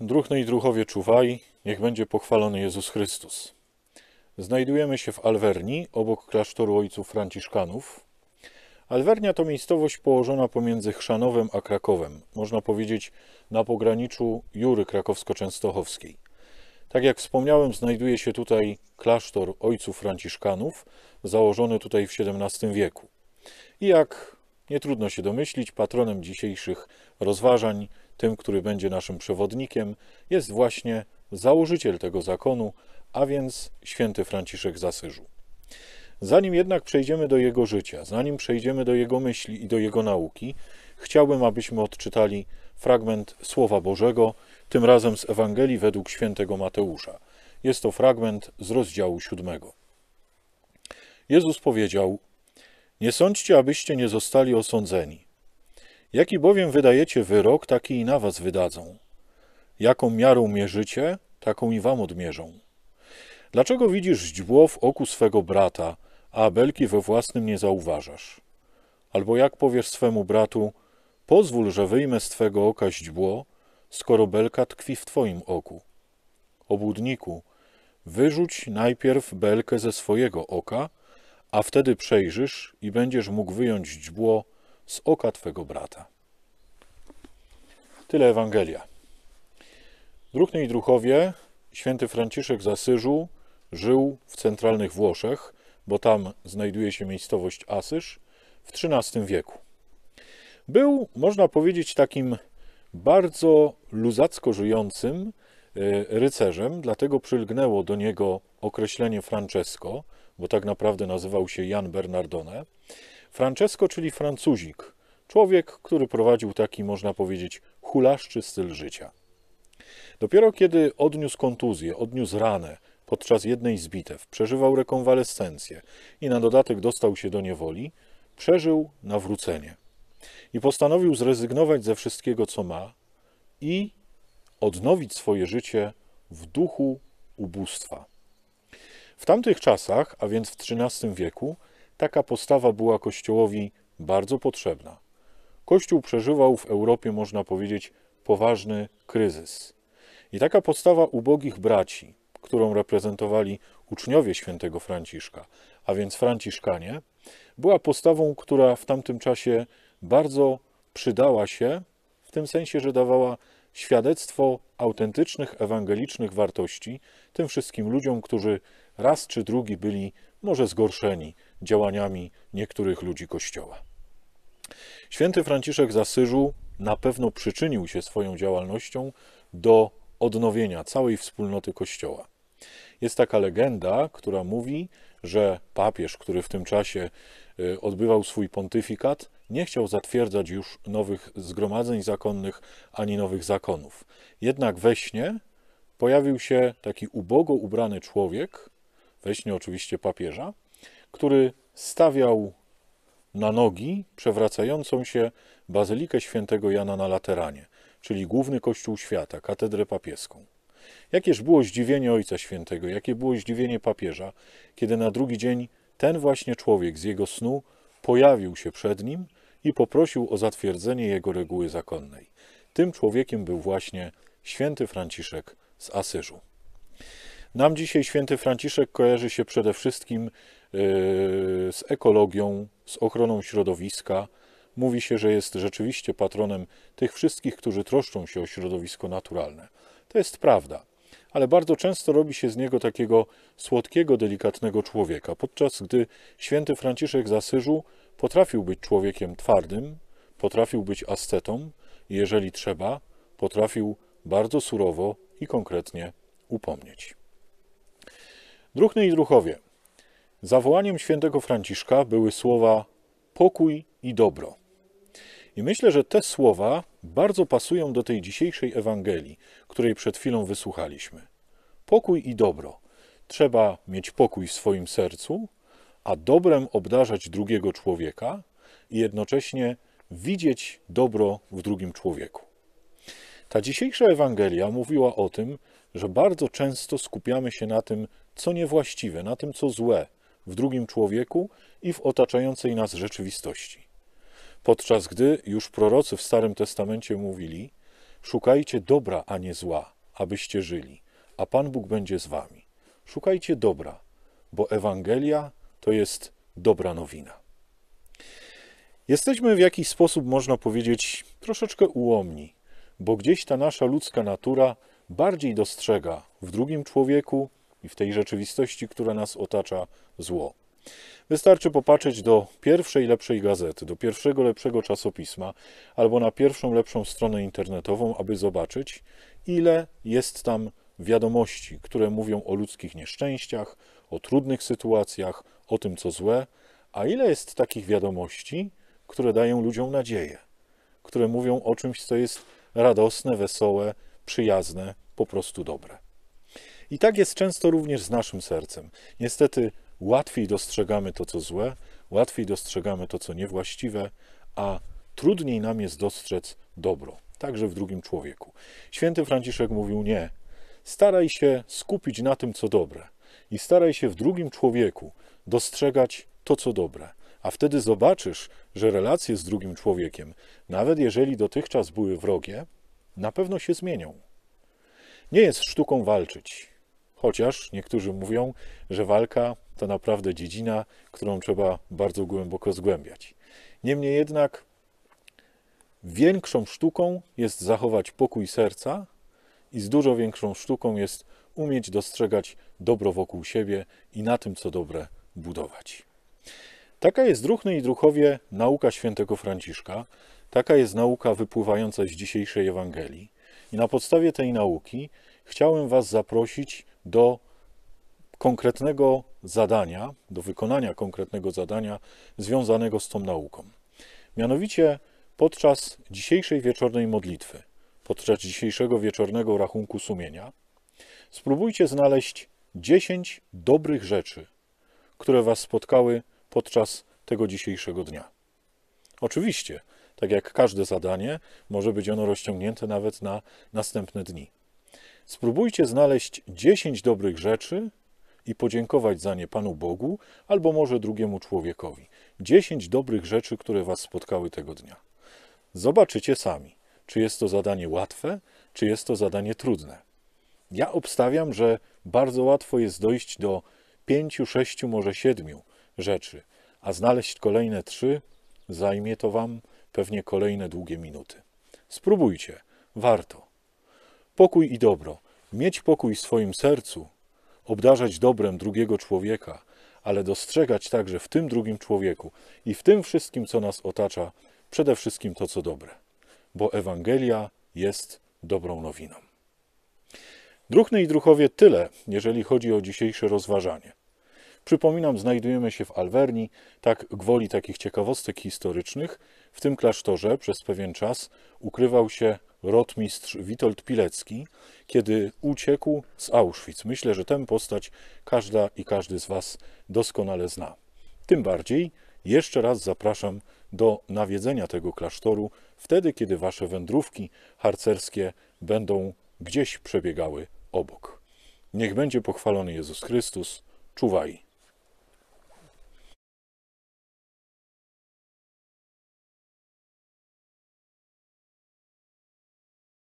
Druhny i druhowie czuwaj, niech będzie pochwalony Jezus Chrystus. Znajdujemy się w Alwerni, obok klasztoru ojców Franciszkanów. Alwernia to miejscowość położona pomiędzy Chrzanowem a Krakowem, można powiedzieć na pograniczu Jury krakowsko-częstochowskiej. Tak jak wspomniałem, znajduje się tutaj klasztor ojców Franciszkanów, założony tutaj w XVII wieku. I jak nie trudno się domyślić, patronem dzisiejszych rozważań tym, który będzie naszym przewodnikiem, jest właśnie założyciel tego zakonu, a więc święty Franciszek z Asyżu. Zanim jednak przejdziemy do jego życia, zanim przejdziemy do jego myśli i do jego nauki, chciałbym, abyśmy odczytali fragment Słowa Bożego, tym razem z Ewangelii według świętego Mateusza. Jest to fragment z rozdziału siódmego. Jezus powiedział: Nie sądźcie, abyście nie zostali osądzeni. Jaki bowiem wydajecie wyrok, taki i na was wydadzą. Jaką miarą mierzycie, taką i wam odmierzą. Dlaczego widzisz źdźbło w oku swego brata, a belki we własnym nie zauważasz? Albo jak powiesz swemu bratu, pozwól, że wyjmę z twego oka źdźbło, skoro belka tkwi w twoim oku. Obłudniku, wyrzuć najpierw belkę ze swojego oka, a wtedy przejrzysz i będziesz mógł wyjąć źdźbło z oka Twego brata. Tyle Ewangelia. Druhny i druchowie, święty Franciszek z Asyżu żył w centralnych Włoszech, bo tam znajduje się miejscowość Asyż, w XIII wieku. Był, można powiedzieć, takim bardzo luzacko żyjącym e, rycerzem, dlatego przylgnęło do niego określenie Francesco, bo tak naprawdę nazywał się Jan Bernardone. Francesco, czyli Francuzik, człowiek, który prowadził taki, można powiedzieć, hulaszczy styl życia. Dopiero kiedy odniósł kontuzję, odniósł ranę podczas jednej z bitew, przeżywał rekonwalescencję i na dodatek dostał się do niewoli, przeżył nawrócenie i postanowił zrezygnować ze wszystkiego, co ma i odnowić swoje życie w duchu ubóstwa. W tamtych czasach, a więc w XIII wieku, Taka postawa była Kościołowi bardzo potrzebna. Kościół przeżywał w Europie, można powiedzieć, poważny kryzys. I taka postawa ubogich braci, którą reprezentowali uczniowie świętego Franciszka, a więc Franciszkanie, była postawą, która w tamtym czasie bardzo przydała się, w tym sensie, że dawała świadectwo autentycznych ewangelicznych wartości tym wszystkim ludziom, którzy raz czy drugi byli może zgorszeni działaniami niektórych ludzi Kościoła. Święty Franciszek z Asyżu na pewno przyczynił się swoją działalnością do odnowienia całej wspólnoty Kościoła. Jest taka legenda, która mówi, że papież, który w tym czasie y, odbywał swój pontyfikat, nie chciał zatwierdzać już nowych zgromadzeń zakonnych ani nowych zakonów. Jednak we śnie pojawił się taki ubogo ubrany człowiek, we śnie oczywiście papieża, który stawiał na nogi przewracającą się Bazylikę Świętego Jana na Lateranie, czyli główny kościół świata, katedrę papieską. Jakież było zdziwienie Ojca Świętego, jakie było zdziwienie papieża, kiedy na drugi dzień ten właśnie człowiek z jego snu pojawił się przed nim i poprosił o zatwierdzenie jego reguły zakonnej. Tym człowiekiem był właśnie święty Franciszek z Asyżu. Nam dzisiaj święty Franciszek kojarzy się przede wszystkim z ekologią, z ochroną środowiska. Mówi się, że jest rzeczywiście patronem tych wszystkich, którzy troszczą się o środowisko naturalne. To jest prawda, ale bardzo często robi się z niego takiego słodkiego, delikatnego człowieka, podczas gdy święty Franciszek z Asyżu potrafił być człowiekiem twardym, potrafił być ascetą, jeżeli trzeba, potrafił bardzo surowo i konkretnie upomnieć. Druhny i druchowie, Zawołaniem świętego Franciszka były słowa pokój i dobro. I myślę, że te słowa bardzo pasują do tej dzisiejszej Ewangelii, której przed chwilą wysłuchaliśmy. Pokój i dobro. Trzeba mieć pokój w swoim sercu, a dobrem obdarzać drugiego człowieka i jednocześnie widzieć dobro w drugim człowieku. Ta dzisiejsza Ewangelia mówiła o tym, że bardzo często skupiamy się na tym, co niewłaściwe, na tym, co złe, w drugim człowieku i w otaczającej nas rzeczywistości. Podczas gdy już prorocy w Starym Testamencie mówili: Szukajcie dobra, a nie zła, abyście żyli, a Pan Bóg będzie z wami. Szukajcie dobra, bo Ewangelia to jest dobra nowina. Jesteśmy w jakiś sposób, można powiedzieć, troszeczkę ułomni, bo gdzieś ta nasza ludzka natura bardziej dostrzega w drugim człowieku i w tej rzeczywistości, która nas otacza, zło. Wystarczy popatrzeć do pierwszej lepszej gazety, do pierwszego lepszego czasopisma albo na pierwszą lepszą stronę internetową, aby zobaczyć, ile jest tam wiadomości, które mówią o ludzkich nieszczęściach, o trudnych sytuacjach, o tym, co złe, a ile jest takich wiadomości, które dają ludziom nadzieję, które mówią o czymś, co jest radosne, wesołe, przyjazne, po prostu dobre. I tak jest często również z naszym sercem. Niestety łatwiej dostrzegamy to, co złe, łatwiej dostrzegamy to, co niewłaściwe, a trudniej nam jest dostrzec dobro, także w drugim człowieku. Święty Franciszek mówił nie. Staraj się skupić na tym, co dobre, i staraj się w drugim człowieku dostrzegać to, co dobre. A wtedy zobaczysz, że relacje z drugim człowiekiem, nawet jeżeli dotychczas były wrogie, na pewno się zmienią. Nie jest sztuką walczyć, Chociaż niektórzy mówią, że walka to naprawdę dziedzina, którą trzeba bardzo głęboko zgłębiać. Niemniej jednak większą sztuką jest zachować pokój serca i z dużo większą sztuką jest umieć dostrzegać dobro wokół siebie i na tym, co dobre, budować. Taka jest, druhny i druchowie, nauka świętego Franciszka, taka jest nauka wypływająca z dzisiejszej Ewangelii. I na podstawie tej nauki chciałem Was zaprosić do konkretnego zadania, do wykonania konkretnego zadania związanego z tą nauką. Mianowicie podczas dzisiejszej wieczornej modlitwy, podczas dzisiejszego wieczornego rachunku sumienia, spróbujcie znaleźć 10 dobrych rzeczy, które Was spotkały podczas tego dzisiejszego dnia. Oczywiście, tak jak każde zadanie, może być ono rozciągnięte nawet na następne dni. Spróbujcie znaleźć 10 dobrych rzeczy i podziękować za nie Panu Bogu albo może drugiemu człowiekowi. 10 dobrych rzeczy, które Was spotkały tego dnia. Zobaczycie sami, czy jest to zadanie łatwe, czy jest to zadanie trudne. Ja obstawiam, że bardzo łatwo jest dojść do 5, 6, może 7 rzeczy, a znaleźć kolejne 3 zajmie to Wam pewnie kolejne długie minuty. Spróbujcie, warto pokój i dobro. Mieć pokój w swoim sercu, obdarzać dobrem drugiego człowieka, ale dostrzegać także w tym drugim człowieku i w tym wszystkim, co nas otacza, przede wszystkim to, co dobre, bo Ewangelia jest dobrą nowiną. Druhny i druchowie tyle, jeżeli chodzi o dzisiejsze rozważanie. Przypominam, znajdujemy się w Alverni, tak gwoli takich ciekawostek historycznych. W tym klasztorze przez pewien czas ukrywał się rotmistrz Witold Pilecki, kiedy uciekł z Auschwitz. Myślę, że tę postać każda i każdy z Was doskonale zna. Tym bardziej jeszcze raz zapraszam do nawiedzenia tego klasztoru wtedy, kiedy Wasze wędrówki harcerskie będą gdzieś przebiegały obok. Niech będzie pochwalony Jezus Chrystus. Czuwaj.